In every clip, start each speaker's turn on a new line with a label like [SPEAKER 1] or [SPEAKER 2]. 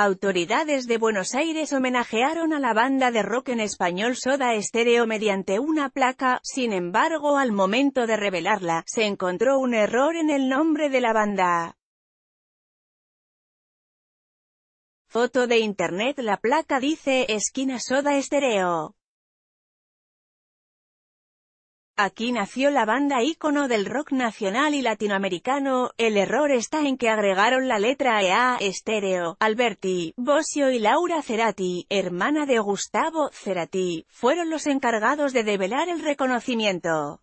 [SPEAKER 1] Autoridades de Buenos Aires homenajearon a la banda de rock en español Soda Estéreo mediante una placa, sin embargo al momento de revelarla, se encontró un error en el nombre de la banda. Foto de internet La placa dice, esquina Soda Estéreo. Aquí nació la banda ícono del rock nacional y latinoamericano, el error está en que agregaron la letra EA, a Estéreo, Alberti, Bosio y Laura Cerati, hermana de Gustavo Cerati, fueron los encargados de develar el reconocimiento.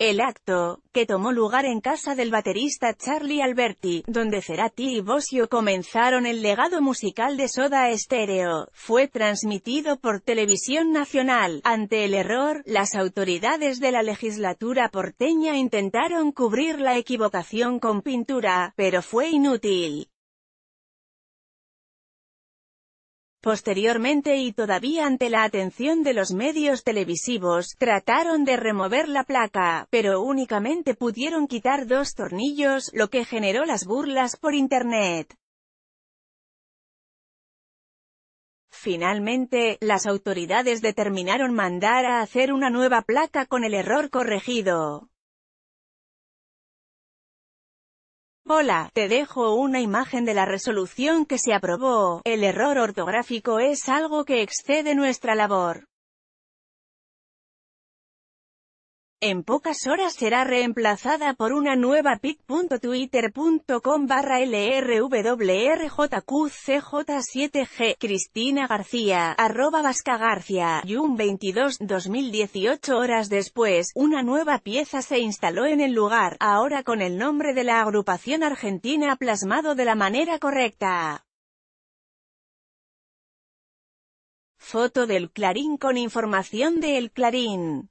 [SPEAKER 1] El acto, que tomó lugar en casa del baterista Charlie Alberti, donde Cerati y Bosio comenzaron el legado musical de Soda Estéreo, fue transmitido por Televisión Nacional. Ante el error, las autoridades de la legislatura porteña intentaron cubrir la equivocación con pintura, pero fue inútil. Posteriormente y todavía ante la atención de los medios televisivos, trataron de remover la placa, pero únicamente pudieron quitar dos tornillos, lo que generó las burlas por Internet. Finalmente, las autoridades determinaron mandar a hacer una nueva placa con el error corregido. Hola, te dejo una imagen de la resolución que se aprobó. El error ortográfico es algo que excede nuestra labor. En pocas horas será reemplazada por una nueva pic.twitter.com barra lrwrjqcj7g Cristina García, arroba Vasca García, Jun 22, 2018 horas después, una nueva pieza se instaló en el lugar, ahora con el nombre de la agrupación argentina plasmado de la manera correcta. Foto del Clarín con información de El Clarín.